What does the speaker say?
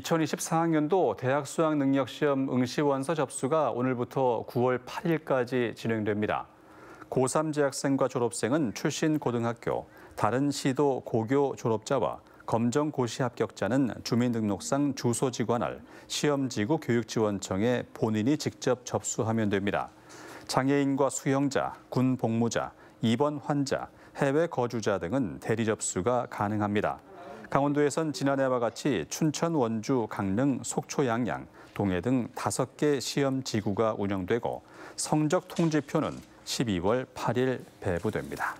2024학년도 대학 수학 능력 시험 응시원서 접수가 오늘부터 9월 8일까지 진행됩니다. 고3 재학생과 졸업생은 출신 고등학교, 다른 시도 고교 졸업자와 검정고시 합격자는 주민등록상 주소지관할, 시험지구 교육지원청에 본인이 직접 접수하면 됩니다. 장애인과 수영자, 군 복무자, 입원 환자, 해외 거주자 등은 대리 접수가 가능합니다. 강원도에선 지난해와 같이 춘천, 원주, 강릉, 속초, 양양, 동해 등 다섯 개 시험 지구가 운영되고 성적 통지표는 12월 8일 배부됩니다.